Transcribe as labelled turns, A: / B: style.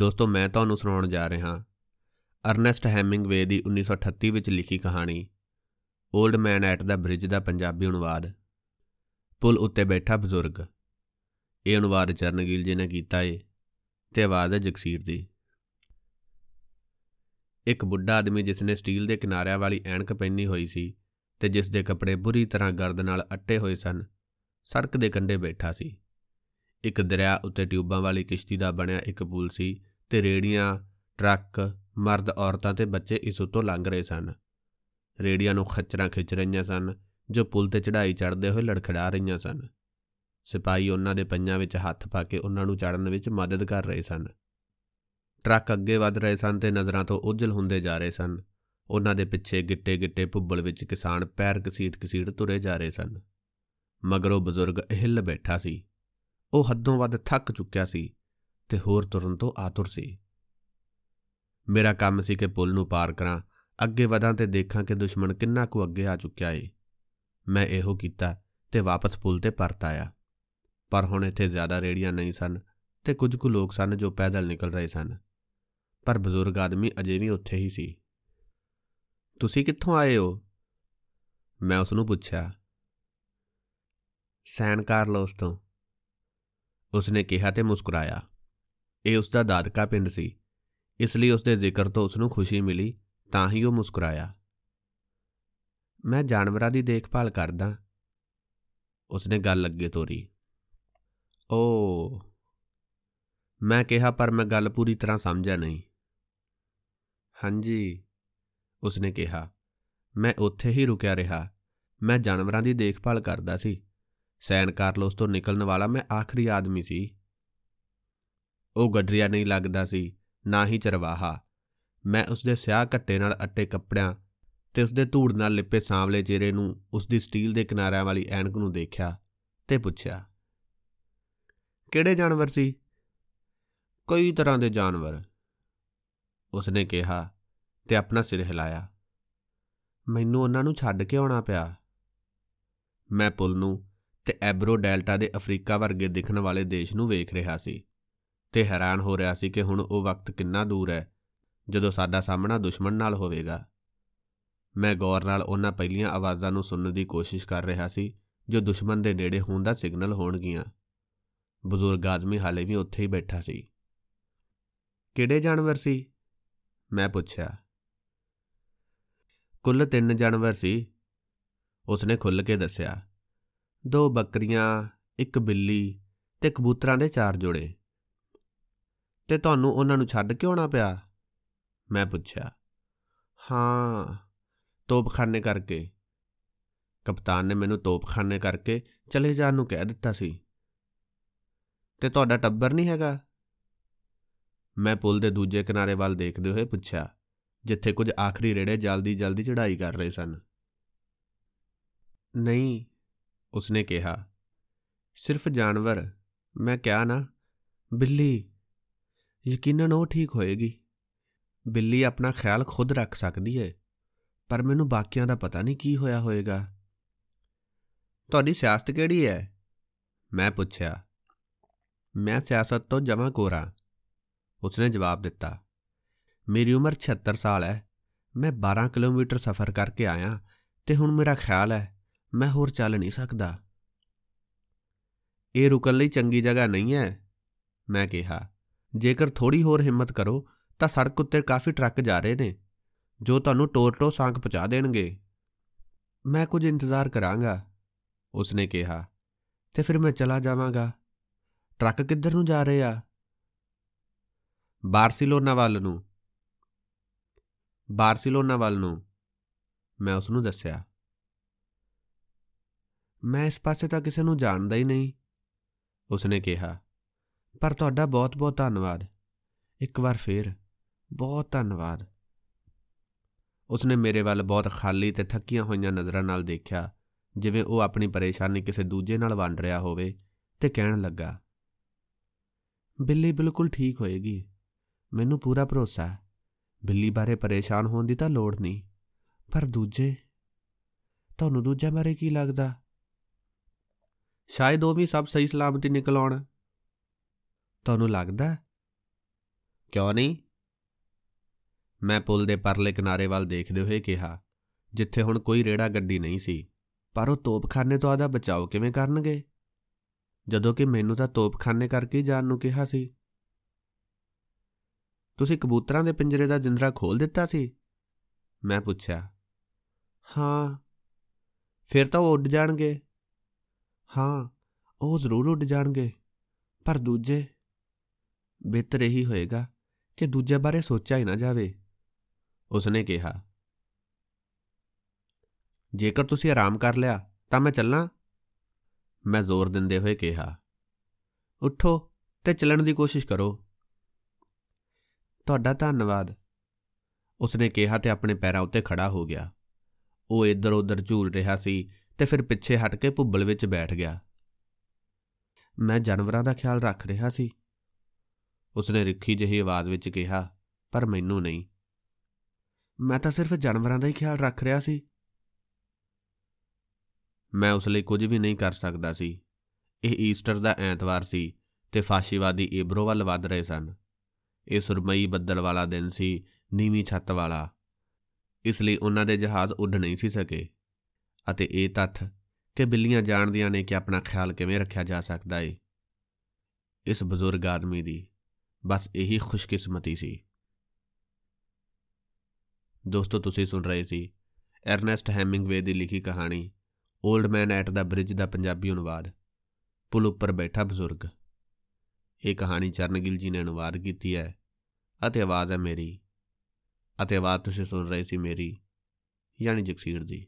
A: ਦੋਸਤੋ ਮੈਂ ਤੁਹਾਨੂੰ ਸੁਣਾਉਣ ਜਾ ਰਿਹਾ ਅਰਨੈਸਟ ਹੈਮਿੰਗਵੇ ਦੀ 1938 ਵਿੱਚ ਲਿਖੀ ਕਹਾਣੀ old man at the bridge ਦਾ ਪੰਜਾਬੀ ਅਨੁਵਾਦ ਪੁਲ ਉੱਤੇ ਬੈਠਾ ਬਜ਼ੁਰਗ ਇਹ ਅਨੁਵਾਦ ਚਰਨਗੀਲ ਜੀ ਨੇ ਕੀਤਾ ਏ ਤੇ ਆਵਾਜ਼ ਹੈ ਜਗਸੀਰ ਦੀ ਇੱਕ ਬੁੱਢਾ ਆਦਮੀ ਜਿਸ ਨੇ ਸਟੀਲ ਦੇ ਕਿਨਾਰਿਆਂ ਵਾਲੀ ਐਣਕ ਪਹਿਨੀ ਹੋਈ ਸੀ ਤੇ ਜਿਸ ਦੇ ਕੱਪੜੇ ਬੁਰੀ ਤਰ੍ਹਾਂ ਗਰਦ ਨਾਲ ਅੱਟੇ ਹੋਏ ਸਨ ਸੜਕ ਦੇ ਕੰਢੇ ਬੈਠਾ ਸੀ ਇੱਕ ਦਰਿਆ ਉੱਤੇ ਟਿਊਬਾਂ ਵਾਲੀ ਕਿਸ਼ਤੀ ਦਾ ਬਣਿਆ ਇੱਕ ਪੁਲ ਸੀ ਤੇ ਰੇੜੀਆਂ ਟਰੱਕ ਮਰਦ ਔਰਤਾਂ ਤੇ ਬੱਚੇ ਇਸ ਉੱਤੋਂ ਲੰਘ ਰਹੇ ਸਨ ਰੇੜੀਆਂ ਨੂੰ ਖੱਚਰਾਂ ਖਿੱਚ ਰਹੀਆਂ ਸਨ ਜੋ ਪੁਲ ਤੇ ਚੜਾਈ ਚੜਦੇ ਹੋਏ ਲੜਖੜਾ ਰਹੀਆਂ ਸਨ ਸਿਪਾਈ ਉਹਨਾਂ ਦੇ ਪੰਜਾਂ ਵਿੱਚ ਹੱਥ ਪਾ ਕੇ ਉਹਨਾਂ ਨੂੰ ਚੜਨ ਵਿੱਚ ਮਦਦ ਕਰ ਰਹੇ ਸਨ ਟਰੱਕ ਅੱਗੇ ਵੱਧ ਰਹੇ ਸਨ ਤੇ ਨਜ਼ਰਾਂ ਤੋਂ ਉਜਲ ਹੁੰਦੇ ਜਾ ਰਹੇ ਸਨ ਉਹਨਾਂ ਦੇ ਪਿੱਛੇ ਗਿੱਟੇ-ਗਿੱਟੇ ਭੁੱਬਲ ਵਿੱਚ ਕਿਸਾਨ ਪੈਰ ਕਸੀਟ-ਕਸੀਟ ਤੁਰੇ ਜਾ ਰਹੇ ਸਨ ਮਗਰੋਂ ਬਜ਼ੁਰਗ ਹਿੱਲ ਬੈਠਾ ਸੀ ਉਹ ਹੱਦੋਂ ਵੱਧ ਥੱਕ ਚੁੱਕਿਆ ਸੀ ਤੇ ਹੋਰ ਤੁਰਨ ਤੋਂ ਆਤੁਰ ਸੀ ਮੇਰਾ ਕੰਮ ਸੀ ਕਿ ਪੁਲ ਨੂੰ ਪਾਰ ਕਰਾਂ ਅੱਗੇ ਵਧਾਂ ਤੇ ਦੇਖਾਂ ਕਿ ਦੁਸ਼ਮਣ ਕਿੰਨਾ ਕੁ ਅੱਗੇ ਆ ਚੁੱਕਿਆ ਏ ਮੈਂ ਇਹੋ ਕੀਤਾ ਤੇ ਵਾਪਸ ਪੁਲ ਤੇ ਪਰਤ ਆਇਆ ਪਰ ਹੁਣ ਇੱਥੇ ਜ਼ਿਆਦਾ ਰੇੜੀਆਂ ਨਹੀਂ ਸਨ ਤੇ ਕੁਝ ਕੁ ਲੋਕ ਸਨ ਜੋ ਪੈਦਲ ਨਿਕਲ ਰਹੇ ਸਨ ਪਰ ਬਜ਼ੁਰਗ ਆਦਮੀ ਅਜੇ ਵੀ ਉੱਥੇ ਹੀ ਸੀ ਤੁਸੀਂ ਕਿੱਥੋਂ ਆਏ ਹੋ ਮੈਂ ਉਸ ਨੂੰ ਪੁੱਛਿਆ ਸੈਨ ਕਾਰਲੋਸ ਤੋਂ ਉਸਨੇ ਕਿਹਾ ਤੇ ਮੁਸਕਰਾਇਆ ਇਹ ਉਸ ਦਾ ਦਾਦਕਾ ਪਿੰਡ ਸੀ ਇਸ ਲਈ ਉਸ ਦੇ ਜ਼ਿਕਰ ਤੋਂ ਉਸ ਨੂੰ ਖੁਸ਼ੀ ਮਿਲੀ ਤਾਂ ਹੀ ਉਹ ਮੁਸਕਰਾਇਆ ਮੈਂ ਜਾਨਵਰਾਂ ਦੀ ਦੇਖਭਾਲ ਕਰਦਾ ਉਸਨੇ ਗੱਲ ਅੱਗੇ ਤੋਰੀ ਓ ਮੈਂ ਕਿਹਾ ਪਰ ਮੈਂ ਗੱਲ ਪੂਰੀ ਤਰ੍ਹਾਂ ਸਮਝਿਆ ਨਹੀਂ ਹਾਂਜੀ ਉਸਨੇ ਕਿਹਾ ਮੈਂ ਉੱਥੇ ਹੀ ਰੁਕਿਆ ਰਿਹਾ ਮੈਂ ਜਾਨਵਰਾਂ ਦੀ ਦੇਖਭਾਲ ਕਰਦਾ ਸੀ ਸੈਨ ਕਾਰਲੋਸ ਤੋਂ ਨਿਕਲਣ ਵਾਲਾ ਮੈਂ ਆਖਰੀ ਆਦਮੀ ਸੀ ਉਹ ਗੱਡਰੀਆ ਨਹੀਂ ਲੱਗਦਾ ਸੀ ਨਾ ਹੀ ਚਰਵਾਹਾ ਮੈਂ ਉਸ ਦੇ ਸਿਆਹ ਘੱਟੇ ਨਾਲ ਅੱਟੇ ਕੱਪੜਿਆਂ ਤੇ ਉਸ ਦੇ ਧੂੜ ਨਾਲ ਲਿਪੇ ਸਾਂਵਲੇ ਚਿਹਰੇ ਨੂੰ ਉਸ ਦੀ ਸਟੀਲ ਦੇ ਕਿਨਾਰਿਆਂ ਵਾਲੀ ਐਨਕ ਨੂੰ ਦੇਖਿਆ ਤੇ ਪੁੱਛਿਆ ਕਿਹੜੇ ਜਾਨਵਰ ਸੀ ਕਈ ਤਰ੍ਹਾਂ ਦੇ ਜਾਨਵਰ ਉਸਨੇ ਕਿਹਾ ਤੇ ਆਪਣਾ ਸਿਰ ਹਿਲਾਇਆ ਮੈਨੂੰ ਉਹਨਾਂ ਨੂੰ ਛੱਡ ਕੇ ਆਉਣਾ ਪਿਆ ਮੈਂ ਪੁੱਲ ਨੂੰ ਤੇ ਐਬਰੋ ਡੈਲਟਾ ਦੇ ਅਫਰੀਕਾ ਵਰਗੇ ਦਿਖਣ ਵਾਲੇ ਦੇਸ਼ ਨੂੰ ਵੇਖ ਰਿਹਾ ਸੀ ਤੇ ਹੈਰਾਨ ਹੋ ਰਿਹਾ ਸੀ ਕਿ ਹੁਣ ਉਹ ਵਕਤ ਕਿੰਨਾ ਦੂਰ ਹੈ ਜਦੋਂ ਸਾਡਾ ਸਾਹਮਣਾ ਦੁਸ਼ਮਣ ਨਾਲ ਹੋਵੇਗਾ ਮੈਂ ਗੌਰ ਨਾਲ ਉਹਨਾਂ ਪਹਿਲੀਆਂ ਆਵਾਜ਼ਾਂ ਨੂੰ ਸੁਣਨ ਦੀ ਕੋਸ਼ਿਸ਼ ਕਰ ਰਿਹਾ ਸੀ ਜੋ ਦੁਸ਼ਮਣ ਦੇ ਨੇੜੇ ਹੋਣ ਦਾ ਸਿਗਨਲ ਹੋਣਗੀਆਂ ਬਜ਼ੁਰਗ ਆਦਮੀ ਹਾਲੇ ਵੀ ਉੱਥੇ ਹੀ ਬੈਠਾ ਸੀ ਕਿਹੜੇ ਜਾਨਵਰ ਸੀ ਮੈਂ ਪੁੱਛਿਆ ਕੁੱਲ ਤਿੰਨ ਜਾਨਵਰ ਸੀ ਉਸਨੇ ਖੁੱਲ ਕੇ ਦੱਸਿਆ ਦੋ ਬੱਕਰੀਆਂ ਇੱਕ ਬਿੱਲੀ ਤੇ ਕਬੂਤਰਾਂ ਦੇ ਚਾਰ ਜੋੜੇ ਤੇ ਤੁਹਾਨੂੰ ਉਹਨਾਂ ਨੂੰ ਛੱਡ ਕੇ ਆਉਣਾ ਪਿਆ ਮੈਂ ਪੁੱਛਿਆ ਹਾਂ ਤੋਪਖਾਨੇ ਕਰਕੇ ਕਪਤਾਨ ਨੇ ਮੈਨੂੰ ਤੋਪਖਾਨੇ ਕਰਕੇ ਚਲੇ ਜਾਣ ਨੂੰ ਕਹਿ ਦਿੱਤਾ ਸੀ ਤੇ ਤੁਹਾਡਾ ਟੱਬਰ ਨਹੀਂ ਹੈਗਾ ਮੈਂ ਪੁਲ ਦੇ ਦੂਜੇ ਕਿਨਾਰੇ ਵੱਲ ਦੇਖਦੇ ਹੋਏ ਪੁੱਛਿਆ ਜਿੱਥੇ ਕੁਝ ਆਖਰੀ ਰੇੜੇ ਜਲਦੀ-ਜਲਦੀ ਚੜਾਈ ਕਰ ਰਹੇ ਸਨ ਨਹੀਂ ਉਸਨੇ ਕਿਹਾ ਸਿਰਫ ਜਾਨਵਰ ਮੈਂ ਕਿਹਾ ਨਾ ਬਿੱਲੀ ਯਕੀਨਨ ਉਹ ਠੀਕ ਹੋਏਗੀ ਬਿੱਲੀ ਆਪਣਾ ਖਿਆਲ ਖੁਦ ਰੱਖ ਸਕਦੀ ਹੈ ਪਰ ਮੈਨੂੰ ਬਾਕੀਆਂ ਦਾ ਪਤਾ ਨਹੀਂ ਕੀ ਹੋਇਆ ਹੋਏਗਾ ਤੁਹਾਡੀ ਸਿਆਸਤ ਕਿਹੜੀ ਹੈ ਮੈਂ ਪੁੱਛਿਆ ਮੈਂ ਸਿਆਸਤ ਤੋਂ ਜਮਾ ਕੋਰਾ ਉਸਨੇ ਜਵਾਬ ਦਿੱਤਾ ਮੇਰੀ ਉਮਰ 76 ਸਾਲ ਹੈ ਮੈਂ 12 ਕਿਲੋਮੀਟਰ ਸਫ਼ਰ ਕਰਕੇ ਆਇਆ ਤੇ ਹੁਣ ਮੇਰਾ ਖਿਆਲ ਹੈ ਮੈਂ ਹੋਰ ਚੱਲ ਨਹੀਂ ਸਕਦਾ ਇਹ ਰੁਕਣ ਲਈ ਚੰਗੀ ਜਗ੍ਹਾ ਨਹੀਂ ਹੈ ਮੈਂ ਕਿਹਾ ਜੇਕਰ ਥੋੜੀ ਹੋਰ ਹਿੰਮਤ ਕਰੋ ਤਾਂ ਸੜਕ ਉੱਤੇ ਕਾਫੀ ਟਰੱਕ ਜਾ ਰਹੇ ਨੇ ਜੋ ਤੁਹਾਨੂੰ ਟੋਰ-ਟੋ ਸਾਂਕ ਪਹੁੰਚਾ ਦੇਣਗੇ ਮੈਂ ਕੁਝ ਇੰਤਜ਼ਾਰ ਕਰਾਂਗਾ ਉਸਨੇ ਕਿਹਾ ਤੇ ਫਿਰ ਮੈਂ ਚਲਾ ਜਾਵਾਂਗਾ ਟਰੱਕ ਕਿੱਧਰ ਨੂੰ ਜਾ ਰਹੇ ਆ ਬਾਰਸੀਲੋਨਾ ਵੱਲ ਨੂੰ ਬਾਰਸੀਲੋਨਾ ਵੱਲ ਨੂੰ ਮੈਂ ਉਸ ਨੂੰ ਦੱਸਿਆ ਮੈਂ ਇਸ ਪਾਸੇ ਤਾਂ ਕਿਸੇ ਨੂੰ ਜਾਣਦਾ ਹੀ ਨਹੀਂ ਉਸਨੇ ਕਿਹਾ ਪਰ ਤੁਹਾਡਾ ਬਹੁਤ-ਬਹੁਤ ਧੰਨਵਾਦ ਇੱਕ ਵਾਰ ਫੇਰ ਬਹੁਤ ਧੰਨਵਾਦ ਉਸਨੇ ਮੇਰੇ ਵੱਲ ਬਹੁਤ ਖਾਲੀ ਤੇ ਥੱਕੀਆਂ ਹੋਈਆਂ ਨਜ਼ਰਾਂ ਨਾਲ ਦੇਖਿਆ ਜਿਵੇਂ ਉਹ ਆਪਣੀ ਪਰੇਸ਼ਾਨੀ ਕਿਸੇ ਦੂਜੇ ਨਾਲ ਵੰਡ ਰਿਹਾ ਹੋਵੇ ਤੇ ਕਹਿਣ ਲੱਗਾ ਬਿੱਲੀ ਬਿਲਕੁਲ ਠੀਕ ਹੋਏਗੀ ਮੈਨੂੰ ਪੂਰਾ ਭਰੋਸਾ ਹੈ ਬਿੱਲੀ ਬਾਰੇ ਪਰੇਸ਼ਾਨ ਹੋਣ ਦੀ ਤਾਂ ਲੋੜ ਨਹੀਂ ਪਰ ਦੂਜੇ ਤੁਹਾਨੂੰ ਦੂਜੇ ਬਾਰੇ ਕੀ ਲੱਗਦਾ ਸ਼ਾਇਦ ਉਹ ਵੀ ਸਭ ਸਹੀ ਸਲਾਮਤੀ ਨਿਕਲ ਆਉਣ ਤੁਹਾਨੂੰ ਲੱਗਦਾ ਕਿਉਂ ਨਹੀਂ ਮੈਂ ਪੁਲ ਦੇ ਪਰਲੇ ਕਿਨਾਰੇ ਵੱਲ ਦੇਖਦੇ ਹੋਏ ਕਿਹਾ ਜਿੱਥੇ ਹੁਣ ਕੋਈ ਰੇੜਾ ਗੱਡੀ ਨਹੀਂ ਸੀ ਪਰ ਉਹ ਤੋਪਖਾਨੇ ਤੋਂ ਆਦਾ ਬਚਾਓ ਕਿਵੇਂ ਕਰਨਗੇ ਜਦੋਂ ਕਿ ਮੈਨੂੰ ਤਾਂ ਤੋਪਖਾਨੇ ਕਰਕੇ ਜਾਣ ਨੂੰ ਕਿਹਾ ਸੀ ਤੁਸੀਂ ਕਬੂਤਰਾਂ ਦੇ ਪਿੰਜਰੇ ਦਾ ਜਿੰਦਰਾ ਖੋਲ ਦਿੱਤਾ ਸੀ ਮੈਂ ਪੁੱਛਿਆ ਹਾਂ ਫਿਰ ਤਾਂ ਉਹ ਉੱਡ ਜਾਣਗੇ ਹਾਂ ਉਹ ਜ਼ਰੂਰ ਉੱਡ ਜਾਣਗੇ ਪਰ ਦੂਜੇ ਬਿਹਤਰ ਹੀ ਹੋਏਗਾ ਕਿ ਦੂਜੇ ਬਾਰੇ ਸੋਚਿਆ ਹੀ ਨਾ ਜਾਵੇ ਉਸਨੇ ਕਿਹਾ ਜੇਕਰ ਤੁਸੀਂ ਆਰਾਮ ਕਰ ਲਿਆ ਤਾਂ ਮੈਂ ਚੱਲਾਂ ਮੈਂ ਜ਼ੋਰ ਦਿੰਦੇ ਹੋਏ ਕਿਹਾ ਉੱਠੋ ਤੇ ਚੱਲਣ ਦੀ ਕੋਸ਼ਿਸ਼ ਕਰੋ ਤੁਹਾਡਾ ਧੰਨਵਾਦ ਉਸਨੇ ਕਿਹਾ ਤੇ ਆਪਣੇ ਪੈਰਾਂ ਉੱਤੇ ਖੜਾ ਹੋ ਗਿਆ ਉਹ ਇੱਧਰ ਉੱਧਰ ਝੂਲ ਰਿਹਾ ਸੀ ਤੇ ਫਿਰ ਪਿੱਛੇ ਹਟ ਕੇ ਭੁੱਬਲ ਵਿੱਚ ਬੈਠ ਗਿਆ ਮੈਂ ਜਾਨਵਰਾਂ ਦਾ ਖਿਆਲ ਰੱਖ ਰਿਹਾ ਸੀ ਉਸਨੇ ਰਿੱਖੀ ਜਿਹੀ ਆਵਾਜ਼ ਵਿੱਚ ਕਿਹਾ ਪਰ ਮੈਨੂੰ ਨਹੀਂ ਮੈਂ ਤਾਂ ਸਿਰਫ ਜਾਨਵਰਾਂ ਦਾ ਹੀ ਖਿਆਲ ਰੱਖ ਰਿਹਾ ਸੀ ਮੈਂ ਉਸ ਲਈ ਕੁਝ ਵੀ ਨਹੀਂ ਕਰ ਸਕਦਾ ਸੀ ਇਹ ਈਸਟਰ ਦਾ ਐਤਵਾਰ ਸੀ ਤੇ ਫਾਸ਼ੀਵਾਦੀ ਇਬਰੋ ਵੱਲ ਵੱਧ ਰਹੇ ਸਨ ਇਹ ਸੁਰਮਈ ਬੱਦਲ ਵਾਲਾ ਦਿਨ ਸੀ ਨੀਵੀਂ ਛੱਤ ਵਾਲਾ ਇਸ ਲਈ ਉਹਨਾਂ ਦੇ ਜਹਾਜ਼ ਉੱਡ ਨਹੀਂ ਸੀ ਸਕੇ ਅਤੇ ਇਹ ਤੱਥ ਕਿ ਬਿੱਲੀਆਂ ਜਾਣਦੀਆਂ ਨੇ ਕਿ ਆਪਣਾ ਖਿਆਲ ਕਿਵੇਂ ਰੱਖਿਆ ਜਾ ਸਕਦਾ ਏ ਇਸ ਬਜ਼ੁਰਗ ਆਦਮੀ ਦੀ ਬਸ ਇਹੀ ਖੁਸ਼ਕਿਸਮਤੀ ਸੀ ਦੋਸਤੋ ਤੁਸੀਂ ਸੁਣ ਰਹੇ ਸੀ ਅਰਨੈਸਟ ਹੈਮਿੰਗਵੇ ਦੀ ਲਿਖੀ ਕਹਾਣੀ old man at the bridge ਦਾ ਪੰਜਾਬੀ ਅਨੁਵਾਦ ਪੁਲ ਉੱਪਰ ਬੈਠਾ ਬਜ਼ੁਰਗ ਇਹ ਕਹਾਣੀ ਚਰਨਗਿਲ ਜੀ ਨੇ ਅਨੁਵਾਦ ਕੀਤੀ ਹੈ ਅਤੇ ਆਵਾਜ਼ ਹੈ ਮੇਰੀ ਅਤੇ ਆਵਾਜ਼ ਤੁਸੀਂ ਸੁਣ ਰਹੇ ਸੀ ਮੇਰੀ ਯਾਨੀ ਜਗਸੀਰ ਦੀ